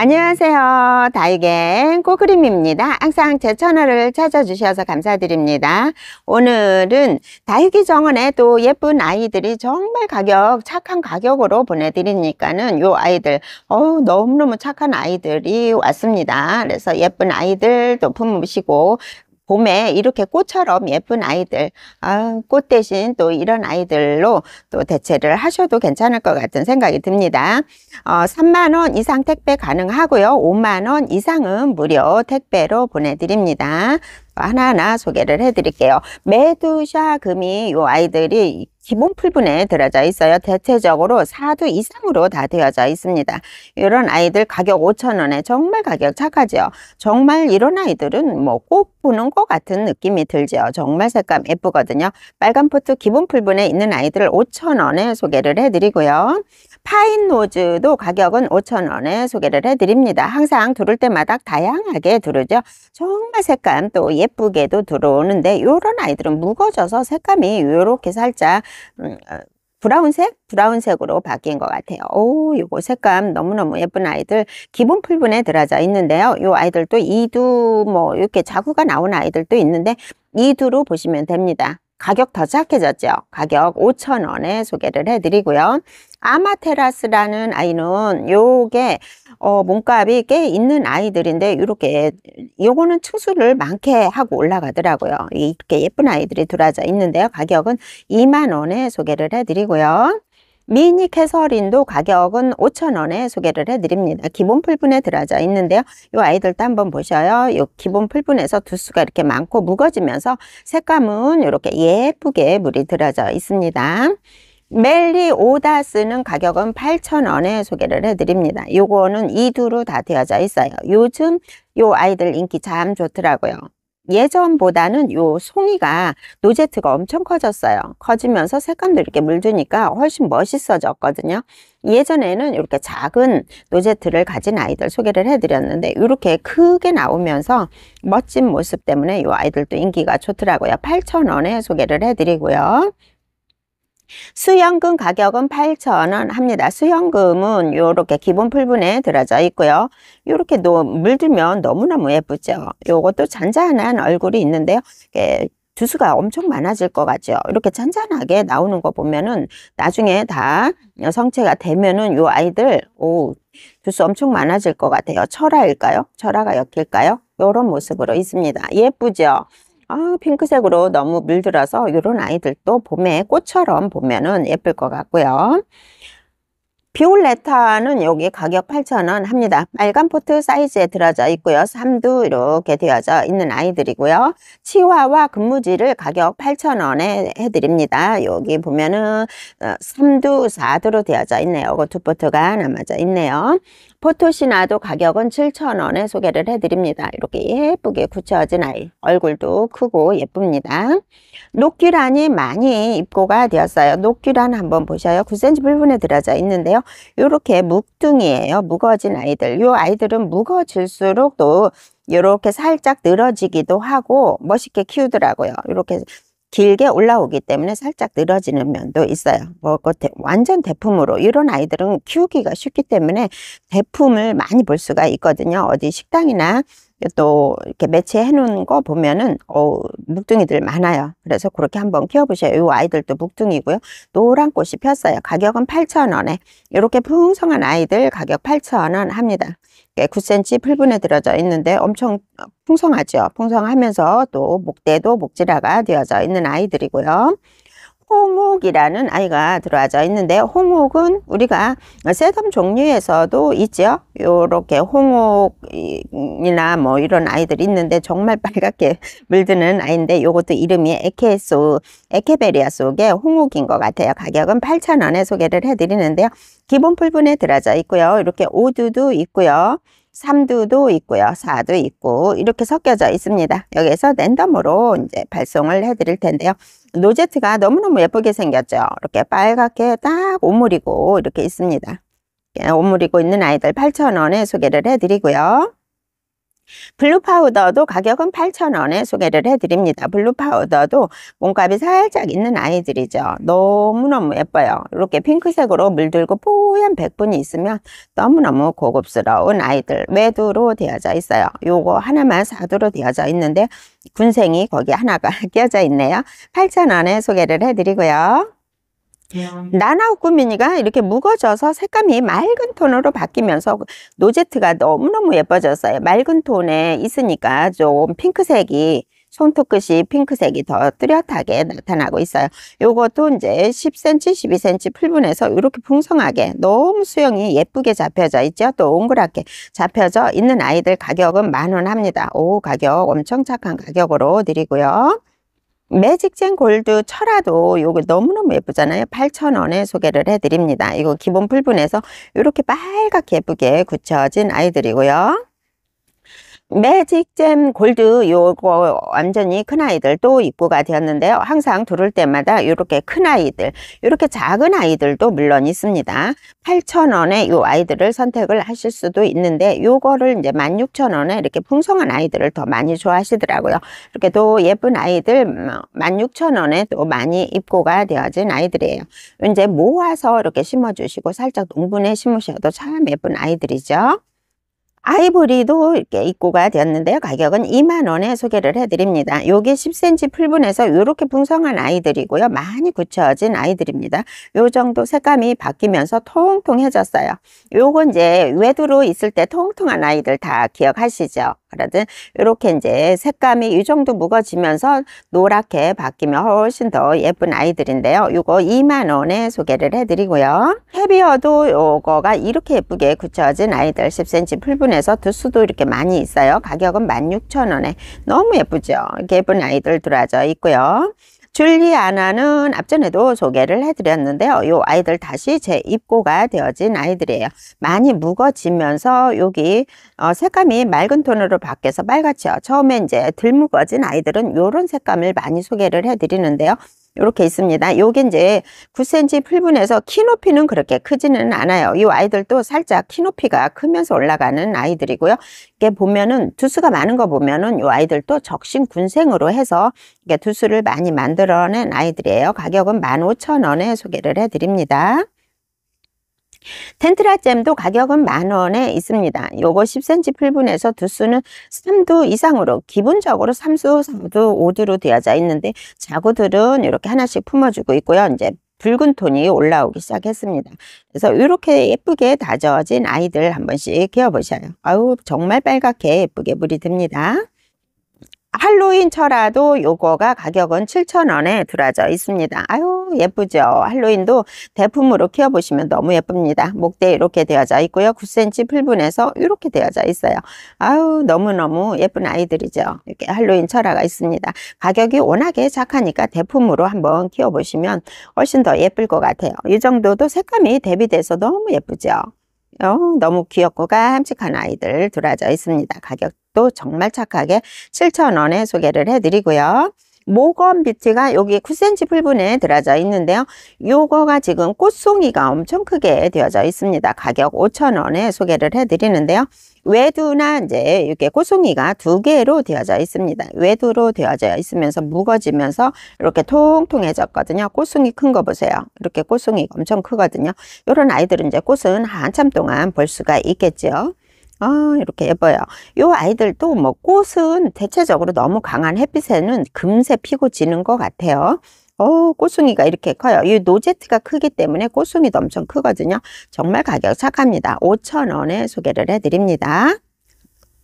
안녕하세요 다이겐 꼬그림입니다 항상 제 채널을 찾아주셔서 감사드립니다 오늘은 다이기 정원에 또 예쁜 아이들이 정말 가격 착한 가격으로 보내드리니까는 요 아이들 어우 너무너무 착한 아이들이 왔습니다 그래서 예쁜 아이들 또 품으시고 봄에 이렇게 꽃처럼 예쁜 아이들 아, 꽃 대신 또 이런 아이들로 또 대체를 하셔도 괜찮을 것 같은 생각이 듭니다. 어, 3만원 이상 택배 가능하고요. 5만원 이상은 무료 택배로 보내드립니다. 하나하나 소개를 해드릴게요. 메두샤 금이 요 아이들이 기본 풀분에 들어져 있어요. 대체적으로 4두 이상으로 다 되어져 있습니다. 이런 아이들 가격 5천원에 정말 가격 착하죠. 정말 이런 아이들은 뭐꼭 보는 것 같은 느낌이 들죠. 정말 색감 예쁘거든요. 빨간 포트 기본 풀분에 있는 아이들을 5천원에 소개를 해드리고요. 파인 노즈도 가격은 5,000원에 소개를 해드립니다. 항상 두를 때마다 다양하게 두르죠. 정말 색감 또 예쁘게도 들어오는데 이런 아이들은 무거져서 워 색감이 이렇게 살짝 음, 어, 브라운색? 브라운색으로 바뀐 것 같아요. 오, 요거 색감 너무너무 예쁜 아이들. 기본 풀분에 들어져 있는데요. 요 아이들도 이두 뭐 이렇게 자구가 나온 아이들도 있는데 이두로 보시면 됩니다. 가격 더 작게졌죠. 가격 5 0 0 0원에 소개를 해드리고요. 아마테라스라는 아이는 요게 어, 몸값이 꽤 있는 아이들인데 이렇게 요거는 추수를 많게 하고 올라가더라고요. 이렇게 예쁜 아이들이 들어져 있는데요. 가격은 2만원에 소개를 해드리고요. 미니 캐서린도 가격은 5,000원에 소개를 해드립니다. 기본 풀분에 들어져 있는데요. 이 아이들도 한번 보셔요. 이 기본 풀분에서 두수가 이렇게 많고 무거지면서 색감은 이렇게 예쁘게 물이 들어져 있습니다. 멜리 오다스는 가격은 8,000원에 소개를 해드립니다. 요거는 이두로 다 되어져 있어요. 요즘 요 아이들 인기 참 좋더라고요. 예전보다는 요 송이가 노제트가 엄청 커졌어요. 커지면서 색감도 이렇게 물드니까 훨씬 멋있어졌거든요. 예전에는 이렇게 작은 노제트를 가진 아이들 소개를 해드렸는데 이렇게 크게 나오면서 멋진 모습 때문에 요 아이들도 인기가 좋더라고요. 8,000원에 소개를 해드리고요. 수연금 가격은 8,000원 합니다. 수연금은 이렇게 기본 풀분에 들어져 있고요. 이렇게 물들면 너무너무 예쁘죠. 요것도 잔잔한 얼굴이 있는데요. 주수가 엄청 많아질 것 같죠. 이렇게 잔잔하게 나오는 거 보면은 나중에 다 성체가 되면은 요 아이들 오 주수 엄청 많아질 것 같아요. 철화일까요? 철화가 엮일까요? 요런 모습으로 있습니다. 예쁘죠? 아, 핑크색으로 너무 물들어서 이런 아이들도 봄에 꽃처럼 보면은 예쁠 것 같고요. 비올레타는 여기 가격 8,000원 합니다. 빨간 포트 사이즈에 들어져 있고요. 3두 이렇게 되어져 있는 아이들이고요. 치와와 근무지를 가격 8,000원에 해드립니다. 여기 보면은 3두4두로 어, 되어져 있네요. 이거 그 두 포트가 남아져 있네요. 포토시나도 가격은 7,000원에 소개를 해드립니다. 이렇게 예쁘게 굳혀진 아이 얼굴도 크고 예쁩니다. 녹귀란이 많이 입고가 되었어요. 녹귀란 한번 보셔요. 9cm 불분에 들어져 있는데요. 이렇게 묵둥이에요. 무거진 아이들. 이 아이들은 무거질수록 또 이렇게 살짝 늘어지기도 하고 멋있게 키우더라고요. 이렇게 길게 올라오기 때문에 살짝 늘어지는 면도 있어요. 뭐그 완전 대품으로 이런 아이들은 키우기가 쉽기 때문에 대품을 많이 볼 수가 있거든요. 어디 식당이나 또 이렇게 매치해 놓은 거 보면은 어 묵둥이들 많아요. 그래서 그렇게 한번 키워보셔요. 이 아이들도 묵둥이고요. 노란 꽃이 폈어요. 가격은 8,000원에 이렇게 풍성한 아이들 가격 8,000원 합니다. 9cm 풀분에 들어져 있는데 엄청 풍성하죠. 풍성하면서 또 목대도 목질화가 되어져 있는 아이들이고요. 홍옥이라는 아이가 들어와져 있는데 홍옥은 우리가 세덤 종류에서도 있죠. 요렇게 홍옥이나 뭐 이런 아이들이 있는데 정말 빨갛게 물드는 아이인데 요것도 이름이 에케소 에케베리아 속의 홍옥인 것 같아요. 가격은 8,000원에 소개를 해드리는데요. 기본 풀분에 들어져 있고요. 이렇게 5두도 있고요. 3두도 있고요. 4두 있고 이렇게 섞여져 있습니다. 여기에서 랜덤으로 이제 발송을 해드릴 텐데요. 노제트가 너무너무 예쁘게 생겼죠. 이렇게 빨갛게 딱 오므리고 이렇게 있습니다. 오므리고 있는 아이들 8,000원에 소개를 해드리고요. 블루 파우더도 가격은 8,000원에 소개를 해드립니다. 블루 파우더도 몸값이 살짝 있는 아이들이죠. 너무너무 예뻐요. 이렇게 핑크색으로 물들고 뽀얀 백분이 있으면 너무너무 고급스러운 아이들 외두로 되어져 있어요. 요거 하나만 사두로 되어져 있는데 군생이 거기 하나가 끼어져 있네요. 8,000원에 소개를 해드리고요. 음. 나나우꾸미니가 이렇게 묵어져서 색감이 맑은 톤으로 바뀌면서 노제트가 너무너무 예뻐졌어요. 맑은 톤에 있으니까 좀 핑크색이 손톱 끝이 핑크색이 더 뚜렷하게 나타나고 있어요. 요것도 이제 10cm, 12cm 풀분해서 이렇게 풍성하게 너무 수영이 예쁘게 잡혀져 있죠. 또 동그랗게 잡혀져 있는 아이들 가격은 만원 합니다. 오 가격 엄청 착한 가격으로 드리고요. 매직젠 골드 철화도 요거 너무너무 예쁘잖아요. 8,000원에 소개를 해드립니다. 이거 기본 풀분해서 이렇게 빨갛게 예쁘게 굳혀진 아이들이고요. 매직잼 골드 요거 완전히 큰아이들 도 입고가 되었는데요. 항상 두를 때마다 이렇게 큰아이들, 이렇게 작은 아이들도 물론 있습니다. 8,000원에 요 아이들을 선택을 하실 수도 있는데 요거를 이제 16,000원에 이렇게 풍성한 아이들을 더 많이 좋아하시더라고요. 이렇게 또 예쁜 아이들 16,000원에 뭐 또 많이 입고가 되어진 아이들이에요. 이제 모아서 이렇게 심어주시고 살짝 농분에 심으셔도 참 예쁜 아이들이죠. 아이보리도 이렇게 입고가 되었는데요. 가격은 2만원에 소개를 해드립니다. 요게 10cm 풀분에서 이렇게 풍성한 아이들이고요. 많이 굳혀진 아이들입니다. 요 정도 색감이 바뀌면서 통통해졌어요. 요건 이제 외두로 있을 때 통통한 아이들 다 기억하시죠? 라든 이렇게 이제 색감이 이 정도 무거지면서 노랗게 바뀌면 훨씬 더 예쁜 아이들인데요. 이거 2만원에 소개를 해드리고요. 헤비어도 이거가 이렇게 예쁘게 굳혀진 아이들 10cm 풀분에서 두수도 이렇게 많이 있어요. 가격은 16,000원에 너무 예쁘죠. 이렇게 예쁜 아이들 들어져 있고요. 줄리아나는 앞전에도 소개를 해드렸는데요. 이 아이들 다시 재입고가 되어진 아이들이에요. 많이 무거지면서 여기 어 색감이 맑은 톤으로 바뀌어서 빨갛죠. 처음에 이제 들 무거진 아이들은 요런 색감을 많이 소개를 해드리는데요. 이렇게 있습니다. 요게 이제 9cm 풀분에서 키 높이는 그렇게 크지는 않아요. 이 아이들도 살짝 키 높이가 크면서 올라가는 아이들이고요. 이게 보면은 두수가 많은 거 보면은 이 아이들도 적신 군생으로 해서 이게 두수를 많이 만들어낸 아이들이에요. 가격은 15,000원에 소개를 해드립니다. 텐트라잼도 가격은 만원에 있습니다. 요거 10cm 필분에서 두수는 3두 이상으로 기본적으로 3수, 4두, 5두로 되어져 있는데 자구들은 이렇게 하나씩 품어주고 있고요. 이제 붉은 톤이 올라오기 시작했습니다. 그래서 이렇게 예쁘게 다져진 아이들 한 번씩 키워보셔요. 아우 정말 빨갛게 예쁘게 물이 듭니다. 할로윈철화도 요거가 가격은 7,000원에 들어져 있습니다. 아유 예쁘죠. 할로윈도 대품으로 키워보시면 너무 예쁩니다. 목대 이렇게 되어져 있고요. 9cm 풀분해서 이렇게 되어져 있어요. 아유 너무너무 예쁜 아이들이죠. 이렇게 할로윈철화가 있습니다. 가격이 워낙에 착하니까 대품으로 한번 키워보시면 훨씬 더 예쁠 것 같아요. 이 정도도 색감이 대비돼서 너무 예쁘죠. 어, 너무 귀엽고 깜찍한 아이들 들어져 있습니다. 가격 가 정말 착하게 7,000원에 소개를 해드리고요. 모건 비트가 여기 9cm 풀분에 들어져 있는데요. 요거가 지금 꽃송이가 엄청 크게 되어져 있습니다. 가격 5,000원에 소개를 해드리는데요. 외두나 이제 이렇게 꽃송이가 두 개로 되어져 있습니다. 외두로 되어져 있으면서 무거지면서 이렇게 통통해졌거든요. 꽃송이 큰 거 보세요. 이렇게 꽃송이 엄청 크거든요. 이런 아이들은 이제 꽃은 한참 동안 볼 수가 있겠죠. 아, 이렇게 예뻐요. 요 아이들도 뭐 꽃은 대체적으로 너무 강한 햇빛에는 금세 피고 지는 것 같아요. 어, 꽃송이가 이렇게 커요. 이 노제트가 크기 때문에 꽃송이도 엄청 크거든요. 정말 가격 착합니다. 5,000원에 소개를 해드립니다.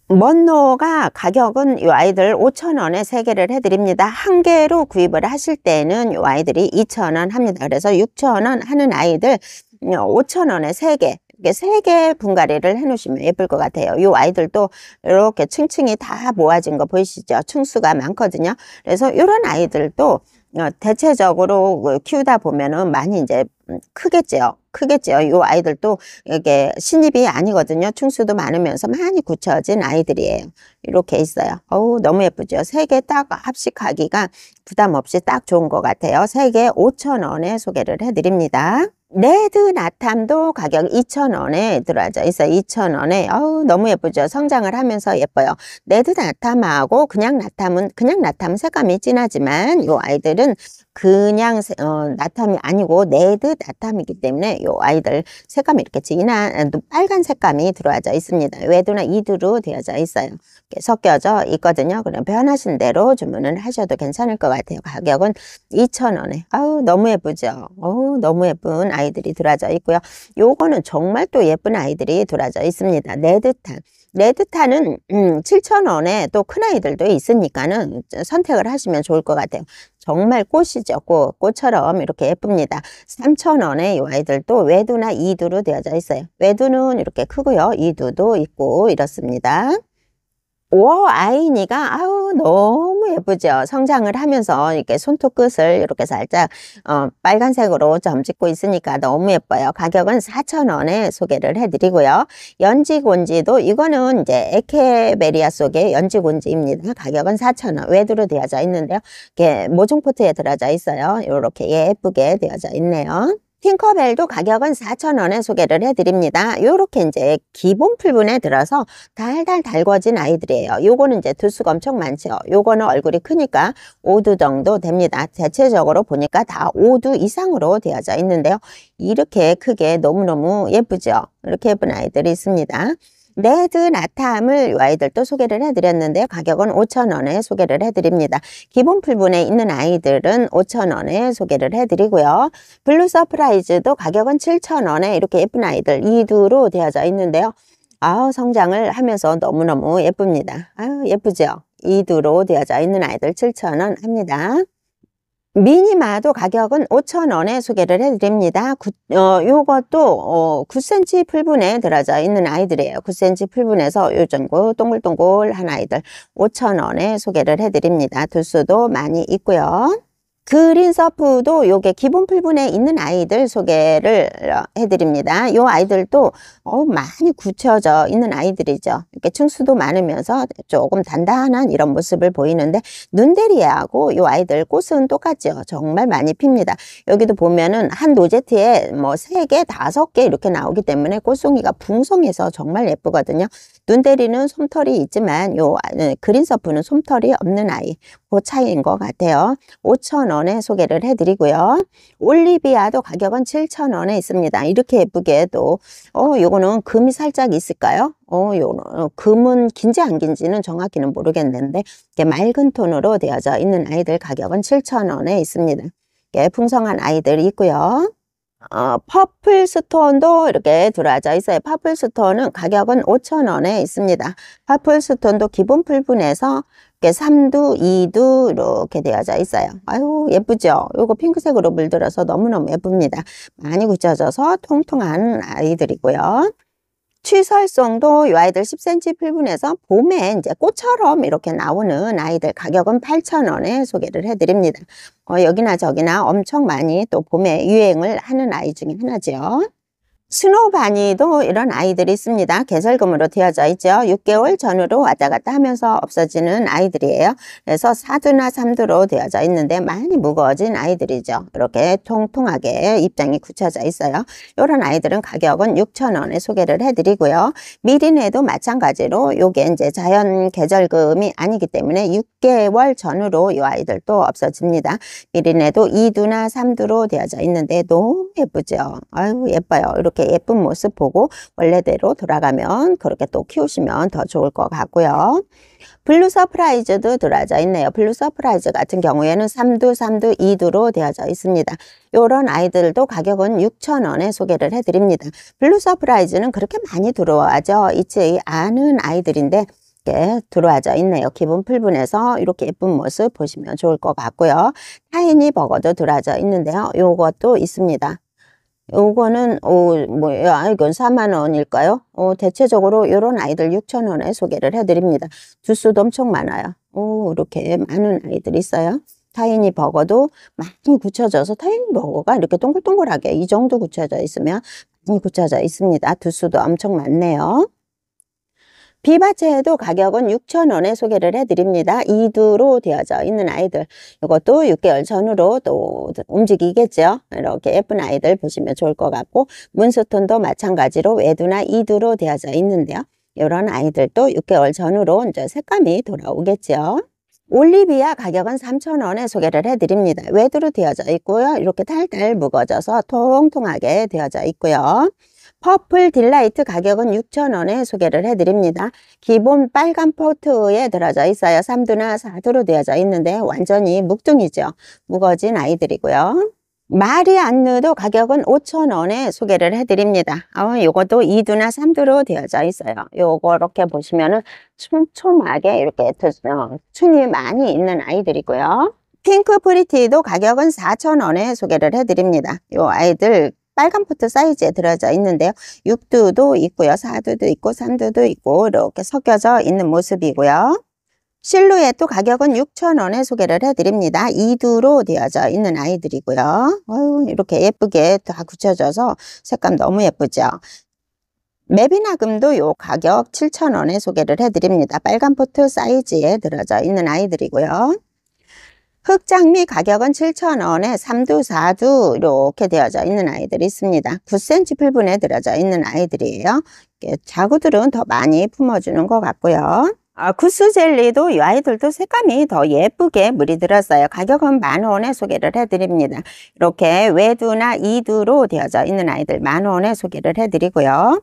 먼노가 가격은 이 아이들 5,000원에 세개를 해드립니다. 한 개로 구입을 하실 때는 이 아이들이 2,000원 합니다. 그래서 6,000원 하는 아이들 5,000원에 3개 이렇게 세 개 분갈이를 해놓으시면 예쁠 것 같아요. 이 아이들도 이렇게 층층이 다 모아진 거 보이시죠? 층수가 많거든요. 그래서 이런 아이들도 어, 대체적으로 그 키우다 보면은 많이 이제 음, 크겠죠크겠죠이 아이들도 이게 신입이 아니거든요. 충수도 많으면서 많이 굳혀진 아이들이에요. 이렇게 있어요. 어우 너무 예쁘죠. 세 개 딱 합식하기가 부담 없이 딱 좋은 것 같아요. 세 개5천원에 소개를 해드립니다. 레드 나탐도 가격 2,000원에 들어져 와 있어 2,000원에 어우 너무 예쁘죠 성장을 하면서 예뻐요 레드 나탐하고 그냥 나탐은 그냥 나탐 색감이 진하지만 요 아이들은 그냥 어, 나탐이 아니고 네드 나탐이기 때문에 요 아이들 색감이 이렇게 진한 아, 빨간 색감이 들어와져 있습니다. 외두나 이두로 되어져 있어요. 섞여져 있거든요. 그럼 변하신 대로 주문을 하셔도 괜찮을 것 같아요. 가격은 2,000원에. 아우 너무 예쁘죠. 어우 너무 예쁜 아이들이 들어와져 있고요. 요거는 정말 또 예쁜 아이들이 들어와져 있습니다. 네드탄. 레드타는 음, 7,000원에 또 큰아이들도 있으니까는 선택을 하시면 좋을 것 같아요. 정말 꽃이죠. 꽃, 꽃처럼 이렇게 예쁩니다. 3,000원에 이 아이들도 외두나 이두로 되어져 있어요. 외두는 이렇게 크고요. 이두도 있고 이렇습니다. 오 아이니가 아우 너무 예쁘죠 성장을 하면서 이렇게 손톱 끝을 이렇게 살짝 어, 빨간색으로 점 찍고 있으니까 너무 예뻐요 가격은 4,000원에 소개를 해드리고요 연지곤지도 이거는 이제 에케베리아 속의 연지곤지입니다 가격은 4,000원 외두로 되어져 있는데요 이렇게 모종포트에 들어져 있어요 이렇게 예쁘게 되어져 있네요 팅커벨도 가격은 4,000원에 소개를 해드립니다. 요렇게 이제 기본 풀분에 들어서 달달 달궈진 아이들이에요. 요거는 이제 두수가 엄청 많죠. 요거는 얼굴이 크니까 5두 정도 됩니다. 대체적으로 보니까 다 5두 이상으로 되어져 있는데요. 이렇게 크게 너무너무 예쁘죠. 이렇게 예쁜 아이들이 있습니다. 매드 네, 그 나타함을 아이들도 소개를 해드렸는데요. 가격은 5,000원에 소개를 해드립니다. 기본 풀분에 있는 아이들은 5,000원에 소개를 해드리고요. 블루 서프라이즈도 가격은 7,000원에 이렇게 예쁜 아이들 2두로 되어져 있는데요. 아우 성장을 하면서 너무너무 예쁩니다. 아유 예쁘죠? 2두로 되어져 있는 아이들 7,000원 합니다. 미니마도 가격은 5,000원에 소개를 해드립니다. 구, 어, 요것도 어, 9cm 풀분에 들어져 있는 아이들이에요. 9cm 풀분에서 요 정도 동글동글한 아이들 5,000원에 소개를 해드립니다. 두수도 많이 있고요. 그린 서프도 요게 기본 풀분에 있는 아이들 소개를 어, 해드립니다. 요 아이들도 어, 많이 굳혀져 있는 아이들이죠. 이렇게 층수도 많으면서 조금 단단한 이런 모습을 보이는데 눈대리하고요 아이들 꽃은 똑같죠. 정말 많이 핍니다. 여기도 보면은 한 노제트에 뭐 세 개, 다섯 개 이렇게 나오기 때문에 꽃송이가 풍성해서 정말 예쁘거든요. 눈 때리는 솜털이 있지만 요 네, 그린 서프는 솜털이 없는 아이 그 차이인 것 같아요. 5,000원에 소개를 해드리고요. 올리비아도 가격은 7,000원에 있습니다. 이렇게 예쁘게 도 어, 요거는 금이 살짝 있을까요? 어, 요거는 어, 금은 긴지 안 긴지는 정확히는 모르겠는데 이게 맑은 톤으로 되어져 있는 아이들 가격은 7,000원에 있습니다. 예, 풍성한 아이들 이 있고요. 어, 퍼플 스톤도 이렇게 들어져 와 있어요. 퍼플 스톤은 가격은 5,000원에 있습니다. 퍼플 스톤도 기본 풀분에서 이렇게 3두, 2두 이렇게 되어져 있어요. 아유 예쁘죠? 이거 핑크색으로 물들어서 너무너무 예쁩니다. 많이 굳혀져서 통통한 아이들이고요. 취설성도 이 아이들 10cm 필분에서 봄에 이제 꽃처럼 이렇게 나오는 아이들 가격은 8,000원에 소개를 해드립니다. 어, 여기나 저기나 엄청 많이 또 봄에 유행을 하는 아이 중에 하나죠. 스노바니도 이런 아이들이 있습니다. 개설금으로 되어져 있죠. 6개월 전으로 왔다 갔다 하면서 없어지는 아이들이에요. 그래서 4두나3두로 되어져 있는데 많이 무거워진 아이들이죠. 이렇게 통통하게 입장이 굳혀져 있어요. 이런 아이들은 가격은 6천원에 소개를 해드리고요. 미린에도 마찬가지로 이게 이제 자연 계절금이 아니기 때문에 6개월 전으로이 아이들도 없어집니다. 미린에도 2두나 3두로 되어져 있는데 너무 예쁘죠. 아유 예뻐요. 이렇게 이렇게 예쁜 모습 보고 원래대로 돌아가면 그렇게 또 키우시면 더 좋을 것 같고요. 블루 서프라이즈도 들어져 있네요. 블루 서프라이즈 같은 경우에는 3두, 3두, 2두로 되어져 있습니다. 이런 아이들도 가격은 6,000원에 소개를 해드립니다. 블루 서프라이즈는 그렇게 많이 들어와죠. 있지 않은 아이들인데 이렇게 들어와져 있네요. 기본 풀분해서 이렇게 예쁜 모습 보시면 좋을 것 같고요. 타이니 버거도 들어와져 있는데요. 요것도 있습니다. 요거는 어, 뭐야 아, 이건 4만원일까요? 어, 대체적으로 요런 아이들 6천원에 소개를 해드립니다. 두수도 엄청 많아요. 오, 이렇게 많은 아이들이 있어요. 타이니 버거도 많이 굳혀져서 타이니 버거가 이렇게 동글동글하게 이 정도 굳혀져 있으면 많이 굳혀져 있습니다. 두수도 엄청 많네요. 비바체에도 가격은 6,000원에 소개를 해드립니다. 2두로 되어져 있는 아이들 이것도 6개월 전으로또 움직이겠죠. 이렇게 예쁜 아이들 보시면 좋을 것 같고 문스톤도 마찬가지로 외두나 2두로 되어져 있는데요. 이런 아이들도 6개월 전으로 이제 색감이 돌아오겠죠. 올리비아 가격은 3,000원에 소개를 해드립니다. 외두로 되어져 있고요. 이렇게 탈탈 묶어져서 통통하게 되어져 있고요. 퍼플 딜라이트 가격은 6,000원에 소개를 해드립니다. 기본 빨간 포트에 들어져 있어요. 3두나 4두로 되어져 있는데 완전히 묵둥이죠. 무거진 아이들이고요. 마리 안느도 가격은 5,000원에 소개를 해드립니다. 어, 요것도 2두나 3두로 되어져 있어요. 요거 이렇게 보시면은 촘촘하게 이렇게 춘이 어, 많이 있는 아이들이고요. 핑크 프리티도 가격은 4,000원에 소개를 해드립니다. 요 아이들 빨간 포트 사이즈에 들어져 있는데요. 6두도 있고요. 4두도 있고 3두도 있고 이렇게 섞여져 있는 모습이고요. 실루엣도 가격은 6,000원에 소개를 해드립니다. 2두로 되어져 있는 아이들이고요. 어휴, 이렇게 예쁘게 다 굳혀져서 색감 너무 예쁘죠. 매비나금도요 가격 7,000원에 소개를 해드립니다. 빨간 포트 사이즈에 들어져 있는 아이들이고요. 흑장미 가격은 7,000원에 3두, 4두 이렇게 되어져 있는 아이들이 있습니다. 9cm 풀분에 들어져 있는 아이들이에요. 자구들은 더 많이 품어주는 것 같고요. 아, 구스 젤리도 이 아이들도 색감이 더 예쁘게 물이 들었어요. 가격은 만원에 소개를 해드립니다. 이렇게 외두나 이두로 되어져 있는 아이들 만원에 소개를 해드리고요.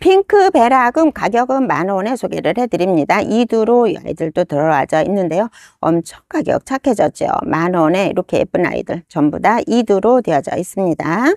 핑크 베라금 가격은 만원에 소개를 해드립니다. 이두로 아이들도 들어와져 있는데요. 엄청 가격 착해졌죠. 만원에 이렇게 예쁜 아이들 전부 다 이두로 되어져 있습니다.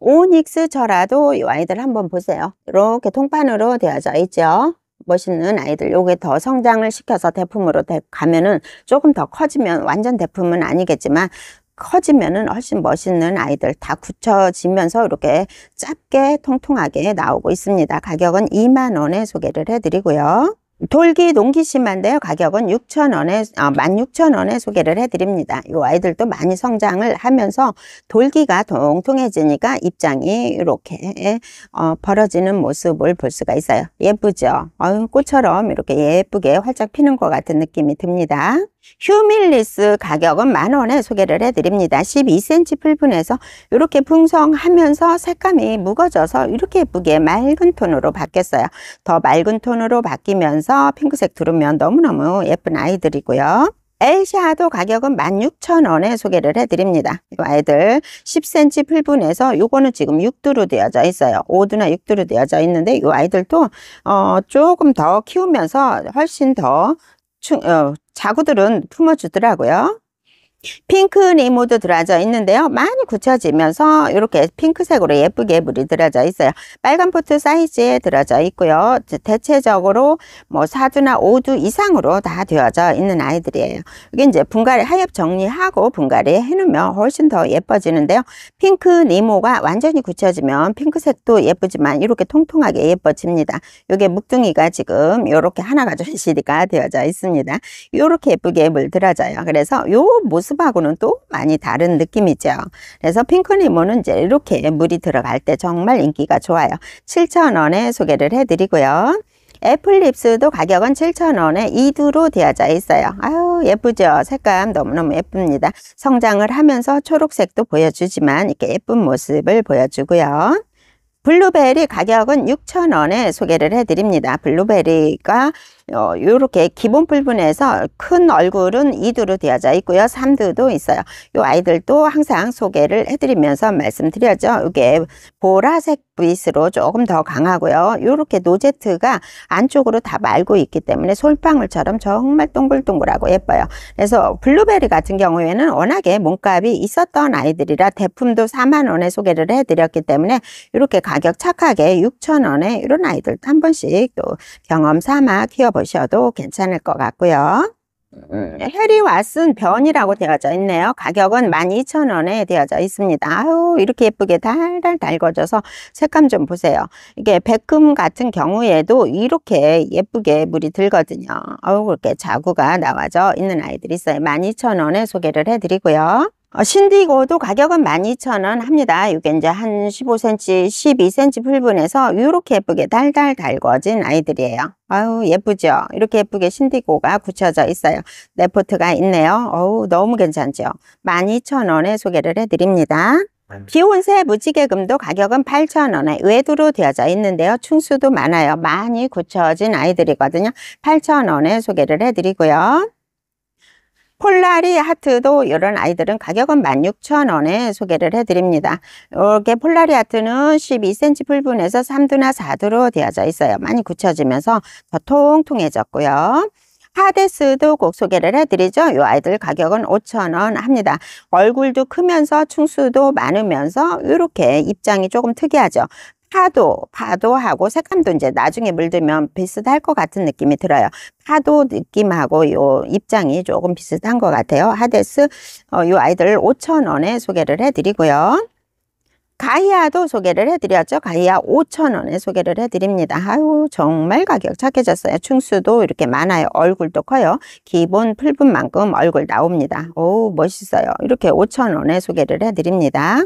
오닉스 저라도 이 아이들 한번 보세요. 이렇게 통판으로 되어져 있죠. 멋있는 아이들 요게 더 성장을 시켜서 대품으로 가면은 조금 더 커지면 완전 대품은 아니겠지만 커지면은 훨씬 멋있는 아이들 다 굳혀지면서 이렇게 짧게 통통하게 나오고 있습니다. 가격은 2만 원에 소개를 해드리고요. 돌기 농기심한데요. 가격은 6천원에 어, 16,000원에 소개를 해드립니다. 이 아이들도 많이 성장을 하면서 돌기가 통통해지니까 입장이 이렇게 어, 벌어지는 모습을 볼 수가 있어요. 예쁘죠? 어 꽃처럼 이렇게 예쁘게 활짝 피는 것 같은 느낌이 듭니다. 휴밀리스 가격은 만원에 소개를 해드립니다. 12cm 풀분에서 이렇게 풍성하면서 색감이 무어져서 이렇게 예쁘게 맑은 톤으로 바뀌었어요. 더 맑은 톤으로 바뀌면서 핑크색 두르면 너무너무 예쁜 아이들이고요. 엘샤도 가격은 16,000원에 소개를 해드립니다. 이 아이들 10cm 풀분에서 이거는 지금 6두로 되어져 있어요. 5두나 6두로 되어져 있는데 이 아이들도 어, 조금 더 키우면서 훨씬 더 충, 어, 자구들은 품어주더라고요. 핑크 리모드 들어져 있는데요. 많이 굳혀지면서 이렇게 핑크색으로 예쁘게 물이 들어져 있어요. 빨간 포트 사이즈에 들어져 있고요. 대체적으로 뭐 4두나 5두 이상으로 다 되어져 있는 아이들이에요. 이게 이제 분갈이 하엽 정리하고 분갈이 해놓으면 훨씬 더 예뻐지는데요. 핑크 리모가 완전히 굳혀지면 핑크색도 예쁘지만 이렇게 통통하게 예뻐집니다. 이게 묵둥이가 지금 이렇게 하나가 전시가 되어져 있습니다. 이렇게 예쁘게 물들어져요. 그래서 이 모습 수박하고는 또 많이 다른 느낌이죠. 그래서 핑크리모는 이제 이렇게 물이 들어갈 때 정말 인기가 좋아요. 7,000원에 소개를 해드리고요. 애플립스도 가격은 7,000원에 2두로 되어져 있어요. 아유 예쁘죠? 색감 너무너무 예쁩니다. 성장을 하면서 초록색도 보여주지만 이렇게 예쁜 모습을 보여주고요. 블루베리 가격은 6,000원에 소개를 해드립니다. 블루베리가 어, 요렇게 기본 불분에서 큰 얼굴은 2두로 되어져 있고요. 3두도 있어요. 이 아이들도 항상 소개를 해드리면서 말씀드렸죠. 이게 보라색 브이스로 조금 더 강하고요. 요렇게 노제트가 안쪽으로 다 말고 있기 때문에 솔방울처럼 정말 동글동글하고 예뻐요. 그래서 블루베리 같은 경우에는 워낙에 몸값이 있었던 아이들이라 대품도 4만원에 소개를 해드렸기 때문에 이렇게 가격 착하게 6천원에 이런 아이들도 한 번씩 또 경험 삼아 키워봤습니 보셔도 괜찮을 것 같고요. 음, 해리 왓슨 변이라고 되어져 있네요. 가격은 12,000원에 되어져 있습니다. 아유, 이렇게 예쁘게 달달 달궈져서 색감 좀 보세요. 이게 백금 같은 경우에도 이렇게 예쁘게 물이 들거든요. 아우, 그렇게 자구가 나와져 있는 아이들이 있어요. 12,000원에 소개를 해드리고요. 어, 신디고도 가격은 12,000원 합니다. 이게 이제 한 15cm, 12cm 풀분에서 이렇게 예쁘게 달달 달궈진 아이들이에요. 아유 예쁘죠? 이렇게 예쁘게 신디고가 굳혀져 있어요. 레포트가 있네요. 어우 너무 괜찮죠? 12,000원에 소개를 해드립니다. 음. 비온세 무지개금도 가격은 8,000원에 외두로 되어져 있는데요. 충수도 많아요. 많이 굳혀진 아이들이거든요. 8,000원에 소개를 해드리고요. 폴라리 하트도 이런 아이들은 가격은 16,000원에 소개를 해드립니다. 이렇게 폴라리 하트는 12cm 풀분에서 3두나 4두로 되어져 있어요. 많이 굳혀지면서 더 통통해졌고요. 하데스도 꼭 소개를 해드리죠. 이 아이들 가격은 5,000원 합니다. 얼굴도 크면서 충수도 많으면서 이렇게 입장이 조금 특이하죠. 파도, 파도하고 색감도 이제 나중에 물들면 비슷할 것 같은 느낌이 들어요. 파도 느낌하고 요 입장이 조금 비슷한 것 같아요. 하데스 어, 요 아이들 5,000원에 소개를 해드리고요. 가이아도 소개를 해드렸죠. 가이아 5,000원에 소개를 해드립니다. 아유 정말 가격 착해졌어요. 충수도 이렇게 많아요. 얼굴도 커요. 기본 풀분만큼 얼굴 나옵니다. 오 멋있어요. 이렇게 5,000원에 소개를 해드립니다.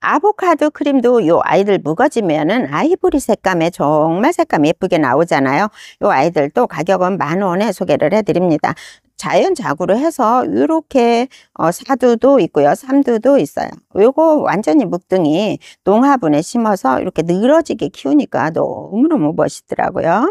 아보카도 크림도 요 아이들 묵어지면은 아이보리 색감에 정말 색감 예쁘게 나오잖아요. 요 아이들도 가격은 만 원에 소개를 해드립니다. 자연 자구로 해서 이렇게 어, 사두도 있고요. 삼두도 있어요. 요거 완전히 묵등이 농화분에 심어서 이렇게 늘어지게 키우니까 너무너무 멋있더라고요.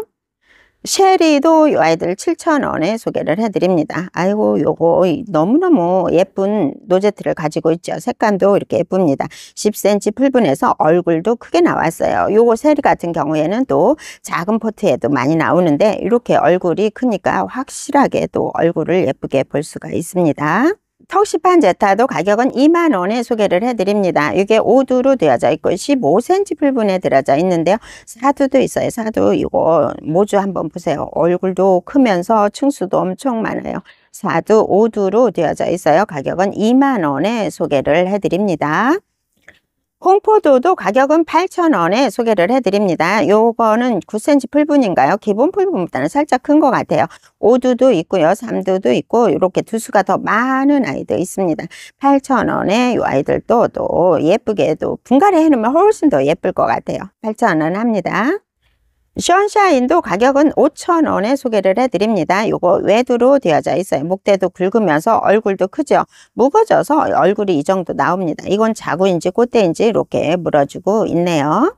쉐리도 이 아이들 7,000원에 소개를 해드립니다. 아이고 요거 너무너무 예쁜 노제트를 가지고 있죠. 색감도 이렇게 예쁩니다. 10cm 풀분해서 얼굴도 크게 나왔어요. 요거 쉐리 같은 경우에는 또 작은 포트에도 많이 나오는데 이렇게 얼굴이 크니까 확실하게 또 얼굴을 예쁘게 볼 수가 있습니다. 턱시판 제타도 가격은 2만원에 소개를 해드립니다. 이게 5두로 되어져 있고 15cm 풀분에 들어져 있는데요. 사두도 있어요. 사두 이거 모주 한번 보세요. 얼굴도 크면서 층수도 엄청 많아요. 사두 5두로 되어져 있어요. 가격은 2만원에 소개를 해드립니다. 홍포도도 가격은 8,000원에 소개를 해드립니다. 요거는 9cm 풀분인가요? 기본 풀분보다는 살짝 큰 것 같아요. 5두도 있고요. 3두도 있고 이렇게 두수가 더 많은 아이들 있습니다. 8,000원에 요 아이들도 또 예쁘게 도 분갈이 해놓으면 훨씬 더 예쁠 것 같아요. 8,000원 합니다. 션샤인도 가격은 5,000원에 소개를 해드립니다. 이거 외두로 되어져 있어요. 목대도 굵으면서 얼굴도 크죠. 묵어져서 얼굴이 이 정도 나옵니다. 이건 자구인지 꽃대인지 이렇게 물어주고 있네요.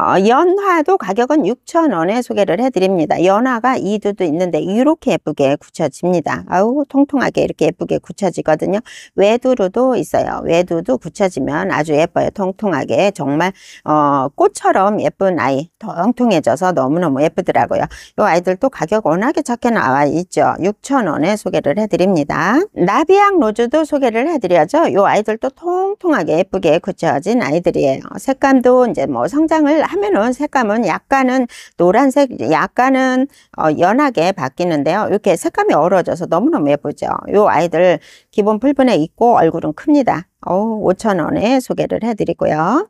어, 연화도 가격은 6,000원에 소개를 해드립니다. 연화가 이두도 있는데 이렇게 예쁘게 굳혀집니다. 아우 통통하게 이렇게 예쁘게 굳혀지거든요. 외두루도 있어요. 외두도 굳혀지면 아주 예뻐요. 통통하게 정말 어, 꽃처럼 예쁜 아이 통통해져서 너무너무 예쁘더라고요. 이 아이들도 가격 워낙에 적게 나와 있죠. 6,000원에 소개를 해드립니다. 나비앙 로즈도 소개를 해드려죠. 이 아이들도 통통하게 예쁘게 굳혀진 아이들이에요. 색감도 이제 뭐 성장을 하면은 색감은 약간은 노란색 약간은 어, 연하게 바뀌는데요. 이렇게 색감이 어우러져서 너무너무 예쁘죠. 요 아이들 기본 풀분에 있고 얼굴은 큽니다. 어 5,000원에 소개를 해드리고요.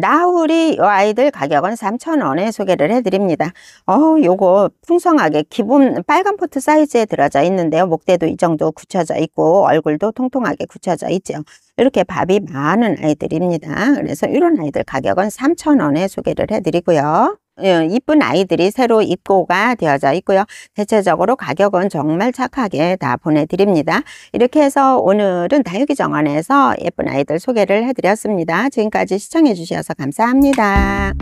나우리 아이들 가격은 3,000원에 소개를 해드립니다. 어, 요거 풍성하게 기본 빨간 포트 사이즈에 들어져 있는데요. 목대도 이 정도 굳혀져 있고 얼굴도 통통하게 굳혀져 있죠. 이렇게 밥이 많은 아이들입니다. 그래서 이런 아이들 가격은 3,000원에 소개를 해드리고요. 예, 이쁜 아이들이 새로 입고가 되어져 있고요. 대체적으로 가격은 정말 착하게 다 보내드립니다. 이렇게 해서 오늘은 다육이 정원에서 예쁜 아이들 소개를 해드렸습니다. 지금까지 시청해주셔서 감사합니다.